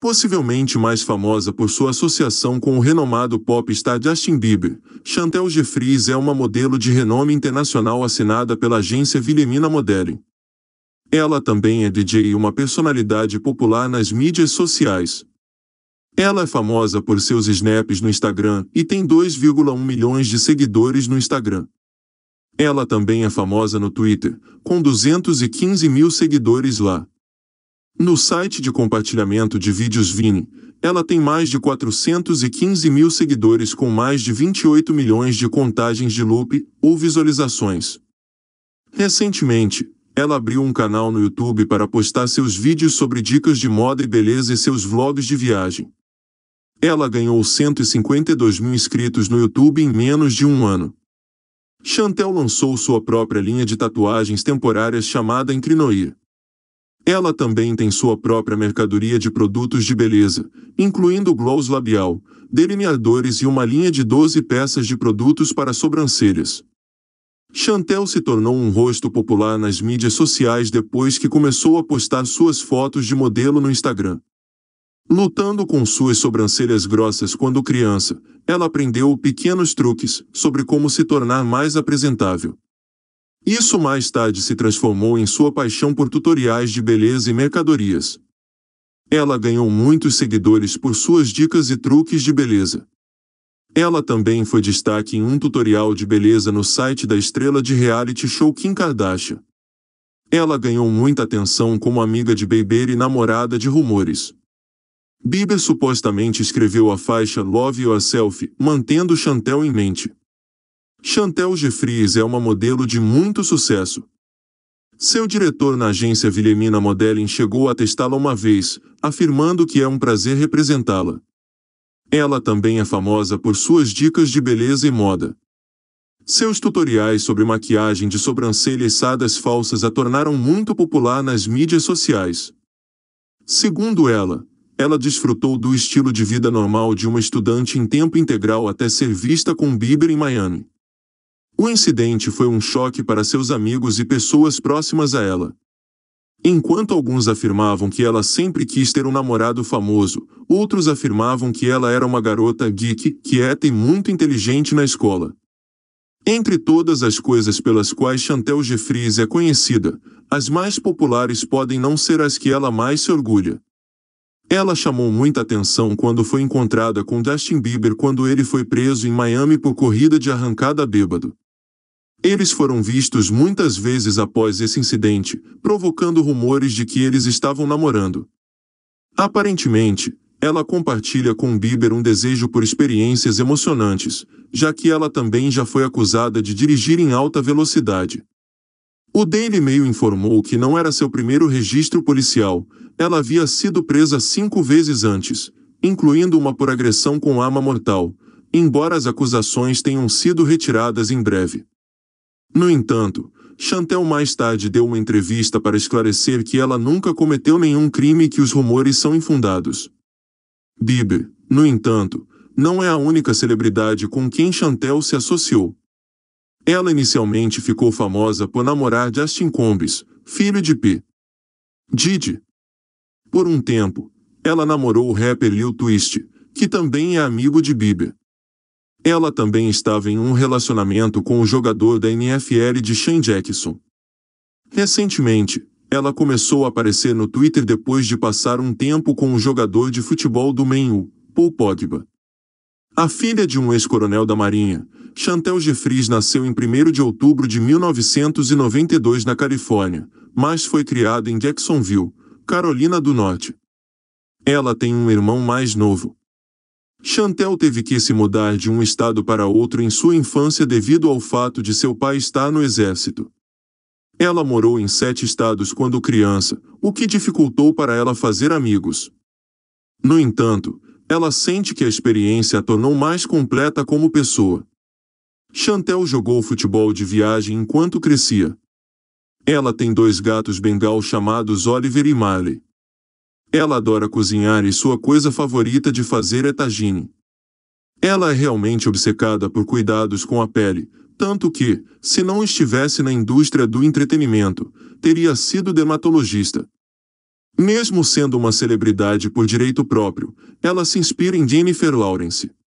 possivelmente mais famosa por sua associação com o renomado popstar Justin Bieber. Chantel Jeffries é uma modelo de renome internacional assinada pela agência Vilhelmina Modeling. Ela também é DJ e uma personalidade popular nas mídias sociais. Ela é famosa por seus snaps no Instagram e tem 2,1 milhões de seguidores no Instagram. Ela também é famosa no Twitter, com 215 mil seguidores lá. No site de compartilhamento de vídeos Vini, ela tem mais de 415 mil seguidores com mais de 28 milhões de contagens de loop ou visualizações. Recentemente, ela abriu um canal no YouTube para postar seus vídeos sobre dicas de moda e beleza e seus vlogs de viagem. Ela ganhou 152 mil inscritos no YouTube em menos de um ano. Chantel lançou sua própria linha de tatuagens temporárias chamada Incrinoir. Ela também tem sua própria mercadoria de produtos de beleza, incluindo gloss labial, delineadores e uma linha de 12 peças de produtos para sobrancelhas. Chantel se tornou um rosto popular nas mídias sociais depois que começou a postar suas fotos de modelo no Instagram. Lutando com suas sobrancelhas grossas quando criança, ela aprendeu pequenos truques sobre como se tornar mais apresentável. Isso mais tarde se transformou em sua paixão por tutoriais de beleza e mercadorias. Ela ganhou muitos seguidores por suas dicas e truques de beleza. Ela também foi destaque em um tutorial de beleza no site da estrela de reality show Kim Kardashian. Ela ganhou muita atenção como amiga de Bieber e namorada de rumores. Bieber supostamente escreveu a faixa Love Yourself, mantendo Chantel em mente. Chantel Gefries é uma modelo de muito sucesso. Seu diretor na agência Vilhelmina Modeling chegou a testá-la uma vez, afirmando que é um prazer representá-la. Ela também é famosa por suas dicas de beleza e moda. Seus tutoriais sobre maquiagem de sobrancelhas sadas falsas a tornaram muito popular nas mídias sociais. Segundo ela, ela desfrutou do estilo de vida normal de uma estudante em tempo integral até ser vista com Bieber em Miami. O incidente foi um choque para seus amigos e pessoas próximas a ela. Enquanto alguns afirmavam que ela sempre quis ter um namorado famoso, outros afirmavam que ela era uma garota geek, quieta e é, muito inteligente na escola. Entre todas as coisas pelas quais Chantel Jeffries é conhecida, as mais populares podem não ser as que ela mais se orgulha. Ela chamou muita atenção quando foi encontrada com Justin Bieber quando ele foi preso em Miami por corrida de arrancada bêbado. Eles foram vistos muitas vezes após esse incidente, provocando rumores de que eles estavam namorando. Aparentemente, ela compartilha com Bieber um desejo por experiências emocionantes, já que ela também já foi acusada de dirigir em alta velocidade. O Daily Mail informou que não era seu primeiro registro policial, ela havia sido presa cinco vezes antes, incluindo uma por agressão com arma mortal, embora as acusações tenham sido retiradas em breve. No entanto, Chantel mais tarde deu uma entrevista para esclarecer que ela nunca cometeu nenhum crime e que os rumores são infundados. Bieber, no entanto, não é a única celebridade com quem Chantel se associou. Ela inicialmente ficou famosa por namorar Justin Combs, filho de P. Didi. Por um tempo, ela namorou o rapper Lil Twist, que também é amigo de Bieber. Ela também estava em um relacionamento com o jogador da NFL de Shane Jackson. Recentemente, ela começou a aparecer no Twitter depois de passar um tempo com o jogador de futebol do Maine, Paul Pogba. A filha de um ex-coronel da Marinha, Chantel Jeffries nasceu em 1 de outubro de 1992 na Califórnia, mas foi criada em Jacksonville, Carolina do Norte. Ela tem um irmão mais novo, Chantel teve que se mudar de um estado para outro em sua infância devido ao fato de seu pai estar no exército. Ela morou em sete estados quando criança, o que dificultou para ela fazer amigos. No entanto, ela sente que a experiência a tornou mais completa como pessoa. Chantel jogou futebol de viagem enquanto crescia. Ela tem dois gatos bengal chamados Oliver e Marley. Ela adora cozinhar e sua coisa favorita de fazer é tagine. Ela é realmente obcecada por cuidados com a pele, tanto que, se não estivesse na indústria do entretenimento, teria sido dermatologista. Mesmo sendo uma celebridade por direito próprio, ela se inspira em Jennifer Lawrence.